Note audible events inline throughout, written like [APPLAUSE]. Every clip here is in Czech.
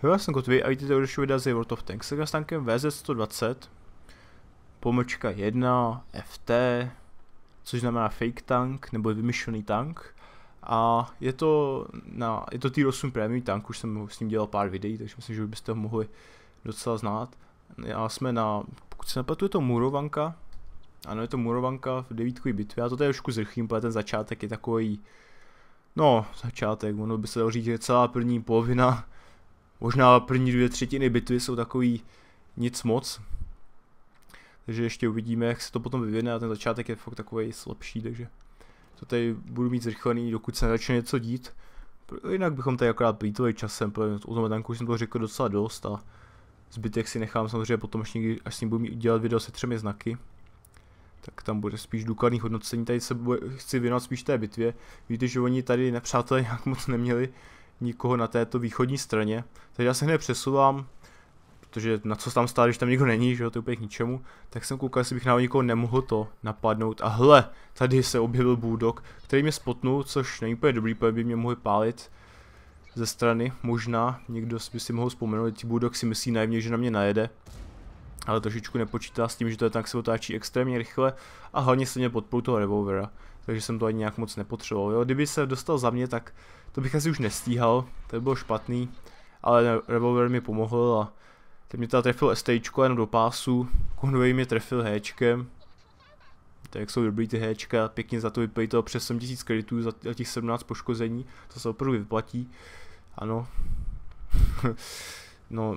Hledal jsem Kotvý a vidíte už videa z World of Tanks s tankem VZ120 pomlčka 1 FT což znamená fake tank nebo vymyšlený tank a je to, na, je to t 8 premium tank, už jsem s ním dělal pár videí, takže myslím, že byste ho mohli docela znát. A jsme na, pokud se napadu, je to Murovanka, ano, je to Murovanka v devítkové bitvě, já to tady trošku zrychlím, protože ten začátek je takový, no, začátek, ono by se dalo říct, že celá první polovina možná první dvě třetiny bitvy jsou takový nic moc. Takže ještě uvidíme, jak se to potom vyvine a ten začátek je fakt takový slabší, takže to tady budu mít zrychlený, dokud se začne něco dít. Jinak bychom tady akorát plítovali časem, protože o tom tanku jsem to řekl docela dost a zbytek si nechám samozřejmě potom, až, někdy, až s ním budu mít dělat video se třemi znaky. Tak tam bude spíš důkladný hodnocení, tady se bude, chci věnovat spíš té bitvě. Víte, že oni tady nepřátelé nějak moc neměli, nikoho na této východní straně. Takže já se hned přesouvám, protože na co tam stát, když tam nikdo není, že jo, to je úplně k ničemu. Tak jsem koukal, jestli bych na nikoho nemohl to napadnout. A hle, tady se objevil bůdok, který mě spotnul, což není úplně dobrý, protože by mě mohli pálit ze strany, možná, někdo by si mohl vzpomenout, že bůdok si myslí najemně, že na mě najede, ale trošičku nepočítá s tím, že to je tak se otáčí extrémně rychle a hlavně se mě podpůl toho revolvera takže jsem to ani nějak moc nepotřeboval. Jo, kdyby se dostal za mě, tak to bych asi už nestíhal, to by bylo špatný, ale revolver mi pomohl a teď mě teda trefil STčko jenom do pásu, konvoj mi trefil Hčkem, tak jsou dobrý ty Hčka, pěkně za to vyplý to přes 7000 kreditů za těch 17 poškození, to se opravdu vyplatí, ano. [LAUGHS] no,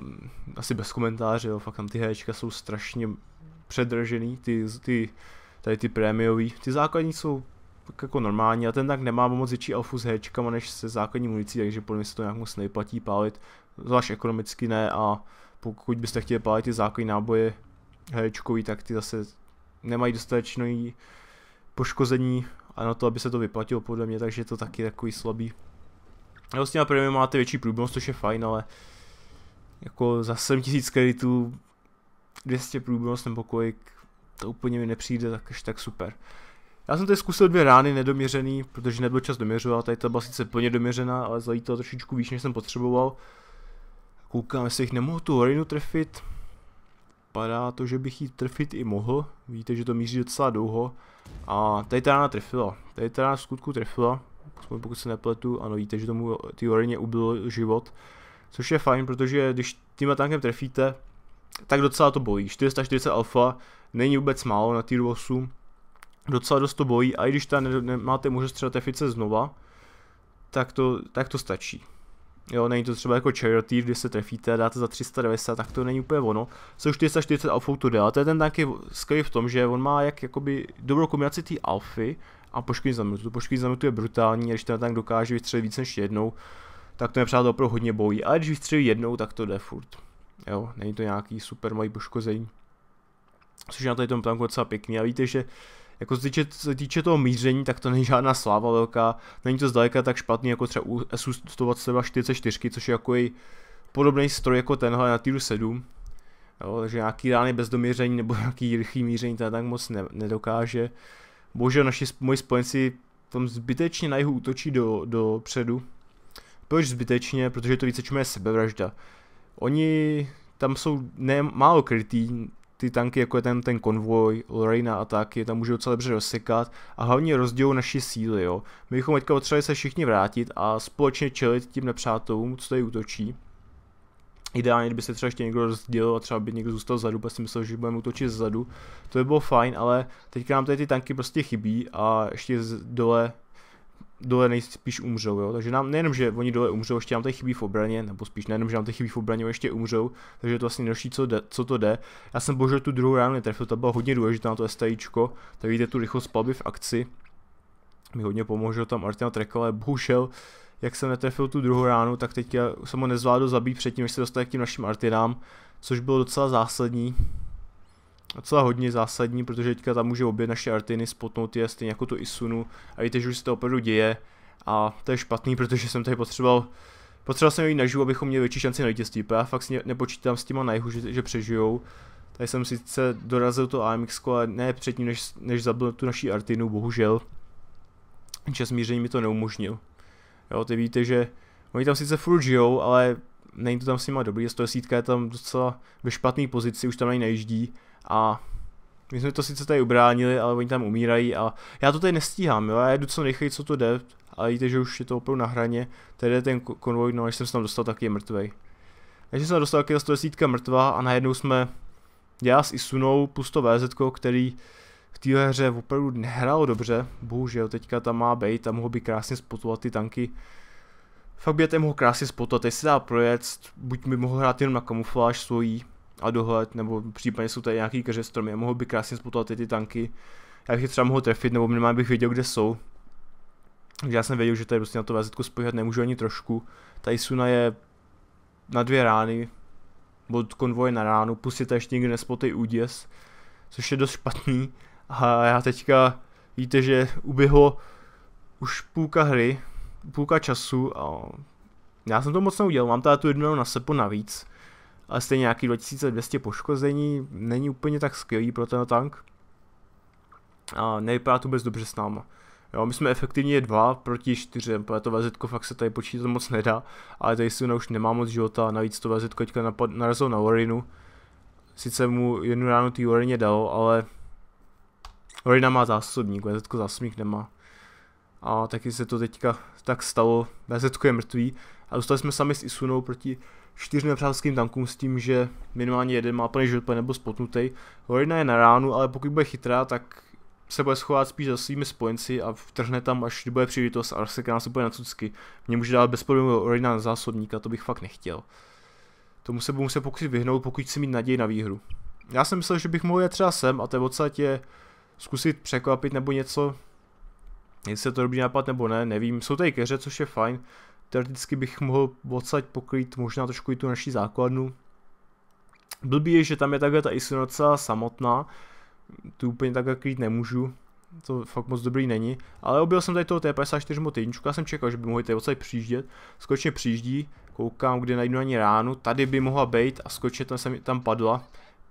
asi bez komentáře, jo, fakt tam ty Hčka jsou strašně předražený, ty, ty, tady ty prémiový, ty základní jsou jako normální a ten tak nemá moc větší alfu s Hčkama než se základní municí, takže podle mě se to nějak moc nejplatí pálit, zvlášť ekonomicky ne a pokud byste chtěli pálit ty základní náboje Hčkový, tak ty zase nemají dostatečný poškození a na to, aby se to vyplatilo podle mě, takže to taky takový slabý. Jo, s těma máte větší průbnost, což je fajn, ale jako za 7000 kreditů 200 průbnost nebo kolik, to úplně mi nepřijde tak až tak super. Já jsem tady zkusil dvě rány nedoměřený, protože nebyl čas doměřovat, tady ta byla sice plně doměřená, ale zajítala trošičku výš, než jsem potřeboval. Koukám, jestli jich nemohu tu horinu trefit. Padá to, že bych ji trefit i mohl, vidíte, že to míří docela dlouho. A tady ta rána trefila, tady ta rána v skutku trefila, pokud se nepletu, ano víte, že tomu ty horině ubyl život. Což je fajn, protože když tímhle tankem trefíte, tak docela to bolí. 440 alfa není vůbec málo na tier 8 docela dost to bojí a i když tam nemáte možnost třeba tefice znova, tak to, tak to stačí. Jo, není to třeba jako charity, kdy se trefíte a dáte za 390, tak to není úplně ono. Co 440 alfou to dělá, to je ten tank je skvělý v tom, že on má jak jakoby dobrou kombinaci té alfy a poškození zamitu. Poškození zamitu je brutální, a když ten tank dokáže vystřelit víc než jednou, tak to je přátel opravdu hodně bojí. A když vystřelí jednou, tak to jde furt. Jo, není to nějaký super malý poškození. Což je na tady tom tanku docela pěkný a víte, že jako se týče, se týče toho míření, tak to není žádná sláva velká, není to zdaleka tak špatný jako třeba u SU 144, což je jako podobný stroj jako tenhle na týru 7. Jo, takže nějaký rány bez doměření nebo [LAUGHS] nějaký rychlý míření to tak moc ne, nedokáže. Bohužel naši moji spojenci tam zbytečně na jihu útočí do, do předu. Proč zbytečně? Protože je to více čemu je sebevražda. Oni tam jsou ne, málo krytý, ty tanky, jako je ten, ten konvoj, Lorena a tak, je tam můžou docela dobře rozsekat a hlavně rozdělou naši síly, jo. My bychom teďka potřebovali se všichni vrátit a společně čelit tím nepřátelům, co tady útočí. Ideálně, kdyby se třeba ještě někdo rozdělil a třeba by někdo zůstal zadu, protože si myslel, že budeme útočit zadu. To by bylo fajn, ale teďka nám tady ty tanky prostě chybí a ještě dole dole nejspíš umřou, jo? takže nám nejenom, že oni dole umřou, ještě nám tady chybí v obraně, nebo spíš nejenom, že nám tady chybí v obraně, ještě umřou, takže je to vlastně nejlepší, co, co to jde. Já jsem bohužel tu druhou ránu netrefil, to bylo hodně důležité, na to STIčko, tak vidíte tu rychlost palby v akci, mi hodně pomohlo tam Artina Trek, ale bohužel, jak jsem netrefil tu druhou ránu, tak teď jsem ho nezvládl zabít předtím, než se dostal k těm našim Artinám, což bylo docela zásadní, docela hodně zásadní, protože teďka tam může obě naše artiny spotnout je stejně jako tu Isunu a víte, že už se to opravdu děje a to je špatný, [LAUGHS] protože jsem tady potřeboval Potřeboval jsem jít na živu, abychom měli větší šanci na vítězství, já fakt nepočítám s těma na jihu, že, že přežijou. Tady jsem sice dorazil to AMX, ale ne předtím, než, než zabil tu naší Artinu, bohužel. Čas míření mi to neumožnil. Jo, ty víte, že oni tam sice furt žijou, ale není to tam s nima dobrý, 110 je tam docela ve špatné pozici, už tam ani nejíždí a my jsme to sice tady ubránili, ale oni tam umírají a já to tady nestíhám, jo, já jdu co nejrychleji, co to jde, ale víte, že už je to opravdu na hraně, tady je ten konvoj, no až jsem se tam dostal, tak je mrtvej. Takže jsem dostal taky 110 mrtvá a najednou jsme, já s Isunou, to VZ, který v téhle hře opravdu nehrál dobře, bohužel teďka tam má být a mohl by krásně spotovat ty tanky. Fakt by je mohl krásně spotovat, teď se dá projet, buď mi mohl hrát jenom na kamufláž svojí, a dohled, nebo případně jsou tady nějaký keře stromy a mohl by krásně sputovat ty, ty tanky. Já bych je třeba mohl trefit, nebo minimálně bych věděl, kde jsou. Takže já jsem věděl, že tady prostě na to VZ spojíhat nemůžu ani trošku. Tady Suna je na dvě rány, od konvoje na ránu, plus je ještě nikdy nespotej úděs, což je dost špatný. A já teďka, víte, že uběhlo už půlka hry, půlka času a já jsem to moc neudělal, mám tady tu jednu na sepo navíc, ale stejně nějaký 2200 poškození, není úplně tak skvělý pro ten tank. A nevypadá to vůbec dobře s náma. Jo, my jsme efektivně dva proti čtyřem, protože to vezetko fakt se tady počítat moc nedá, ale tady Suna už nemá moc života, navíc to vezetko teďka napad, narazilo na Orinu. Sice mu jednu ráno tý Orině dal, ale Orina má zásobník, vezetko zásobník nemá. A taky se to teďka tak stalo, vezetko je mrtvý a dostali jsme sami s Isunou proti čtyř nepřátelským tankům s tím, že minimálně jeden má plný život nebo spotnutý. Lorina je na ránu, ale pokud bude chytrá, tak se bude schovat spíš za svými spojenci a vtrhne tam, až bude příležitost a rozseká nás úplně na cucky. Mě může dát bez problémů na zásobníka, to bych fakt nechtěl. Tomu se budu muset pokusit vyhnout, pokud si mít naději na výhru. Já jsem myslel, že bych mohl jít třeba sem a to je zkusit překvapit nebo něco. Jestli se to dobrý nápad nebo ne, nevím. Jsou tady keře, což je fajn. Teoreticky bych mohl odsaď pokrýt možná trošku i tu naší základnu. Blbý je, že tam je takhle ta insinuace samotná, tu úplně takhle krýt nemůžu, to fakt moc dobrý není, ale objel jsem tady toho T54 mod jedničku, já jsem čekal, že by mohli tady odsaď přijíždět, skočně přijíždí, koukám, kde najdu ani ránu, tady by mohla být a skočně tam, jsem, tam padla,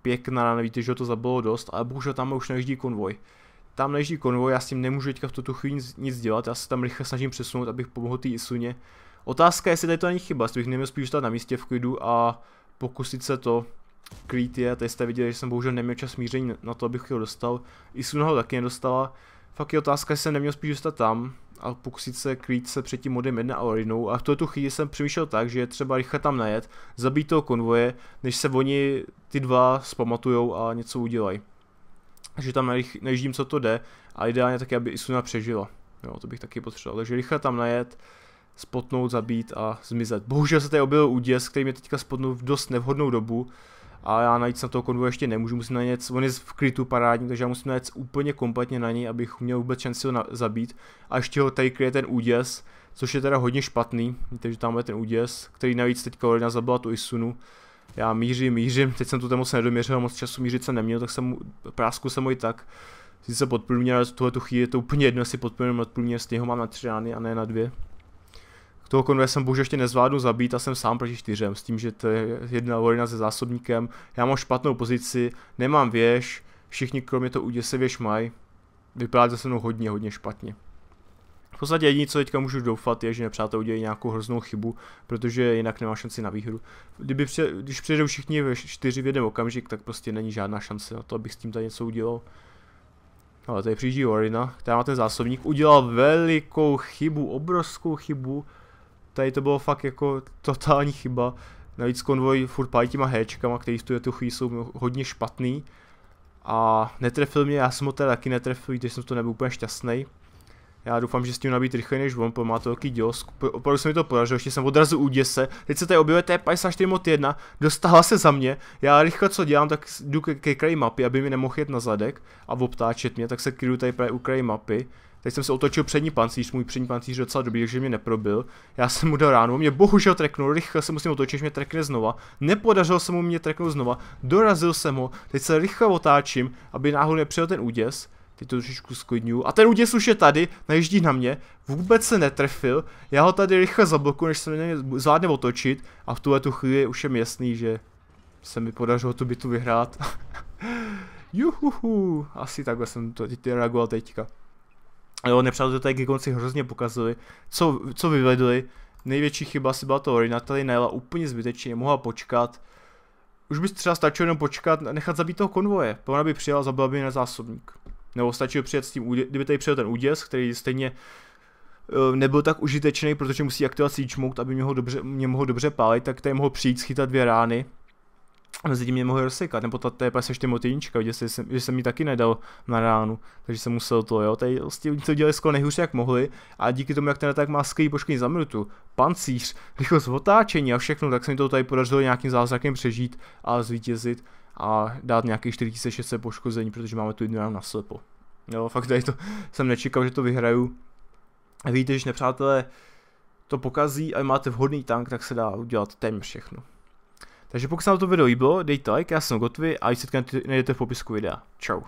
pěkná rána, víte, že to zabilo dost, ale bohužel tam už nejezdí konvoj. Tam nejezdí konvoj, já s tím nemůžu teďka v tuto chvíli nic, nic dělat, já se tam rychle snažím přesunout, abych pomohl té Isuně, Otázka je, jestli tady to není chyba, jestli bych neměl spíš na místě v klidu a pokusit se to krýt je. Tady jste viděli, že jsem bohužel neměl čas míření na to, abych ho dostal. I Suna ho taky nedostala. Fakt je otázka, jestli jsem neměl spíš zůstat tam a pokusit se krýt se před tím modem 1 Orinou. a v tu chvíli jsem přemýšlel tak, že je třeba rychle tam najet, zabít toho konvoje, než se oni ty dva zpamatujou a něco udělají. Takže tam najíždím, co to jde a ideálně taky, aby Isuna přežila. Jo, to bych taky potřeboval. Takže rychle tam najet, spotnout, zabít a zmizet. Bohužel se tady objevil úděs, který mě teďka spotnul v dost nevhodnou dobu a já najít na toho konvoje ještě nemůžu, musím najet, on je v krytu parádní, takže já musím najít úplně kompletně na něj, abych měl vůbec šanci ho na, zabít. A ještě ho tady kryje ten úděs, což je teda hodně špatný, takže že tam je ten úděs, který navíc teďka Lorena zabila tu Isunu. Já mířím, mířím, teď jsem tu tam moc nedoměřil, moc času mířit se neměl, tak jsem mu, prásku jsem ho i tak. Sice podprůměr, ale tuhle tu chvíli je to úplně jedno, jestli podprůměr, podprůměr, stejně ho mám na tři rány a ne na dvě. Toho konvoje jsem bohužel ještě nezvládnu zabít a jsem sám proti čtyřem, s tím, že to je jedna Lorina se zásobníkem, já mám špatnou pozici, nemám věž, všichni kromě toho uděse věž mají, vypadá to se mnou hodně, hodně špatně. V podstatě jediné, co teďka můžu doufat, je, že nepřátelé udělají nějakou hroznou chybu, protože jinak nemá šanci na výhru. Kdyby pře, když přijedou všichni ve čtyři v jeden okamžik, tak prostě není žádná šance na to, abych s tím tady něco udělal. Ale tady přijíždí Orina, která má ten zásobník, udělal velikou chybu, obrovskou chybu tady to bylo fakt jako totální chyba. Navíc konvoj furt pálí těma héčkama, který v tu chvíli jsou hodně špatný. A netrefil mě, já jsem ho teda taky netrefil, když jsem to nebyl úplně šťastný. Já doufám, že s tím nabít rychleji než on, má to velký dělo, opravdu se mi to podařilo, ještě jsem odrazu úděse, teď se tady objevuje T54 mod 1, dostala se za mě, já rychle co dělám, tak jdu ke, ke kraji mapy, aby mi nemohl jet na zadek a obtáčet mě, tak se kryju tady právě u kraji mapy, Teď jsem se otočil přední pancíř, můj přední pancíř je docela dobrý, takže mě neprobil. Já jsem mu dal ránu, mě bohužel treknul, rychle se musím otočit, mě trekne znova. Nepodařilo se mu mě treknout znova, dorazil jsem ho, teď se rychle otáčím, aby náhodou nepřijel ten úděs. Teď to trošičku sklidňu. A ten úděs už je tady, najíždí na mě, vůbec se netrefil, já ho tady rychle zablokuju, než se mě zvládne otočit a v tuhle tu chvíli už je jasný, že se mi podařilo tu bitu vyhrát. [LAUGHS] Juhuhu, asi takhle jsem to reagoval teďka jo, nepřátelé ke konci hrozně pokazili, co, co vyvedli, největší chyba si byla to tady najela úplně zbytečně, mohla počkat, už by třeba stačilo jenom počkat, nechat zabít toho konvoje, ona by přijela, zabila by na zásobník. Nebo stačilo přijet s tím, kdyby tady přijel ten úděs, který stejně eh, nebyl tak užitečný, protože musí aktivovat siege mode, aby mě, ho dobře, mě mohl dobře pálit, tak tady mohl přijít, schytat dvě rány mezi tím mě mohli rozsekat, nebo ta tp ještě prostě motýnička, že, jsem, že jsem ji taky nedal na ránu, takže jsem musel to, jo, tady vlastně oni to dělali skoro nejhůř, jak mohli, a díky tomu, jak ten tak má skvělý poškodní za minutu, pancíř, rychlost otáčení a všechno, tak se mi to tady podařilo nějakým zázrakem přežít a zvítězit a dát nějaký 4600 poškození, protože máme tu jednu ránu na slepo. Jo, fakt tady to [LAUGHS] jsem nečekal, že to vyhraju. Víte, že nepřátelé to pokazí a máte vhodný tank, tak se dá udělat téměř všechno. Takže pokud se vám to video líbilo, dejte like, já jsem Gotvy a jistě najdete v popisku videa. Čau.